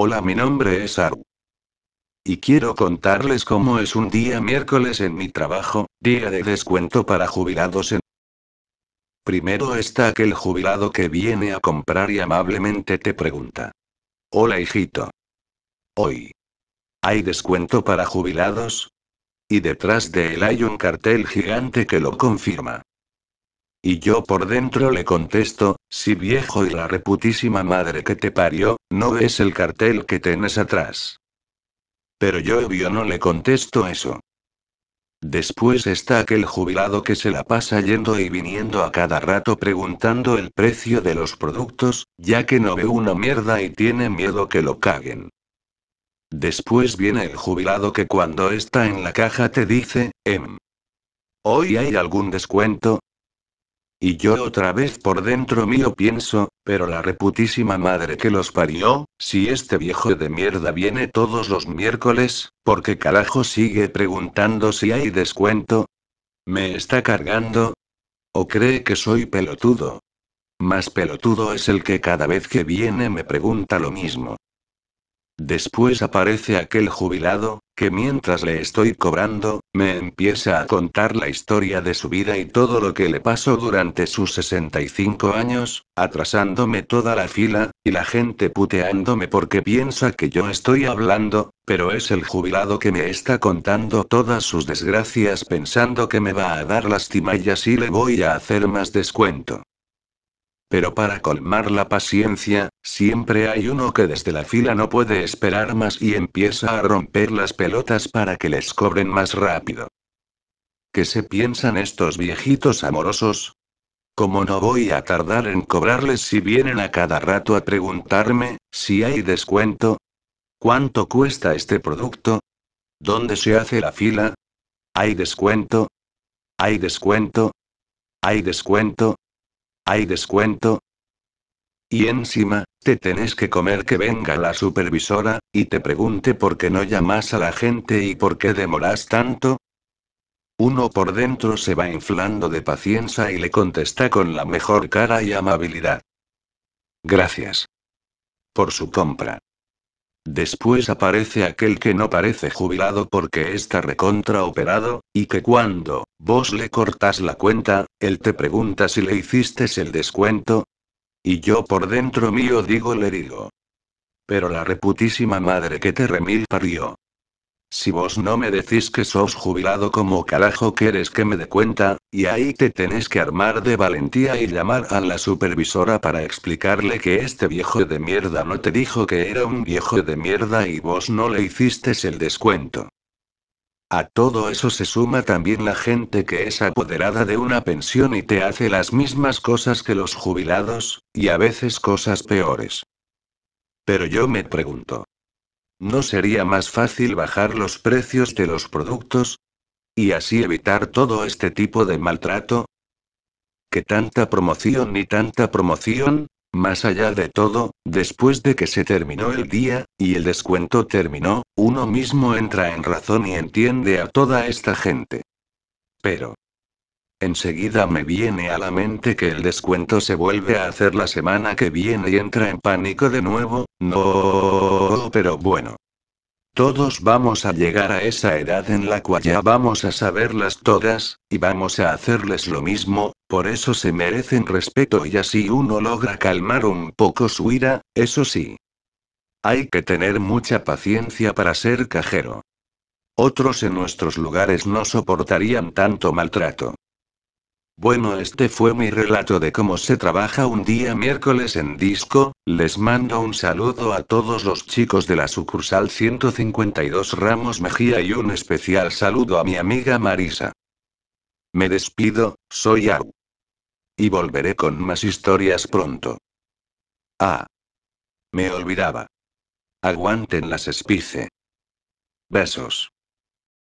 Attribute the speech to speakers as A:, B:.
A: Hola, mi nombre es Aru. Y quiero contarles cómo es un día miércoles en mi trabajo, día de descuento para jubilados en... Primero está aquel jubilado que viene a comprar y amablemente te pregunta. Hola, hijito. Hoy. ¿Hay descuento para jubilados? Y detrás de él hay un cartel gigante que lo confirma. Y yo por dentro le contesto, si viejo y la reputísima madre que te parió, no ves el cartel que tenés atrás. Pero yo obvio no le contesto eso. Después está aquel jubilado que se la pasa yendo y viniendo a cada rato preguntando el precio de los productos, ya que no ve una mierda y tiene miedo que lo caguen. Después viene el jubilado que cuando está en la caja te dice, em. Hoy hay algún descuento, y yo otra vez por dentro mío pienso, pero la reputísima madre que los parió, si este viejo de mierda viene todos los miércoles, ¿por qué carajo sigue preguntando si hay descuento? ¿Me está cargando? ¿O cree que soy pelotudo? Más pelotudo es el que cada vez que viene me pregunta lo mismo. Después aparece aquel jubilado, que mientras le estoy cobrando, me empieza a contar la historia de su vida y todo lo que le pasó durante sus 65 años, atrasándome toda la fila, y la gente puteándome porque piensa que yo estoy hablando, pero es el jubilado que me está contando todas sus desgracias pensando que me va a dar lástima y así le voy a hacer más descuento. Pero para colmar la paciencia, siempre hay uno que desde la fila no puede esperar más y empieza a romper las pelotas para que les cobren más rápido. ¿Qué se piensan estos viejitos amorosos? Como no voy a tardar en cobrarles si vienen a cada rato a preguntarme, si hay descuento. ¿Cuánto cuesta este producto? ¿Dónde se hace la fila? ¿Hay descuento? ¿Hay descuento? ¿Hay descuento? ¿Hay descuento? Y encima, te tenés que comer que venga la supervisora, y te pregunte por qué no llamas a la gente y por qué demoras tanto. Uno por dentro se va inflando de paciencia y le contesta con la mejor cara y amabilidad. Gracias. Por su compra. Después aparece aquel que no parece jubilado porque está recontraoperado, y que cuando, vos le cortas la cuenta, él te pregunta si le hiciste el descuento. Y yo por dentro mío digo le digo. Pero la reputísima madre que te remil parió. Si vos no me decís que sos jubilado como carajo quieres que me dé cuenta, y ahí te tenés que armar de valentía y llamar a la supervisora para explicarle que este viejo de mierda no te dijo que era un viejo de mierda y vos no le hiciste el descuento. A todo eso se suma también la gente que es apoderada de una pensión y te hace las mismas cosas que los jubilados, y a veces cosas peores. Pero yo me pregunto, ¿No sería más fácil bajar los precios de los productos? ¿Y así evitar todo este tipo de maltrato? ¿Qué tanta promoción y tanta promoción? Más allá de todo, después de que se terminó el día, y el descuento terminó, uno mismo entra en razón y entiende a toda esta gente. Pero, Enseguida me viene a la mente que el descuento se vuelve a hacer la semana que viene y entra en pánico de nuevo, no, pero bueno. Todos vamos a llegar a esa edad en la cual ya vamos a saberlas todas, y vamos a hacerles lo mismo, por eso se merecen respeto y así uno logra calmar un poco su ira, eso sí. Hay que tener mucha paciencia para ser cajero. Otros en nuestros lugares no soportarían tanto maltrato. Bueno, este fue mi relato de cómo se trabaja un día miércoles en disco. Les mando un saludo a todos los chicos de la sucursal 152 Ramos Mejía y un especial saludo a mi amiga Marisa. Me despido, soy Au. Y volveré con más historias pronto. Ah. Me olvidaba. Aguanten las espice. Besos.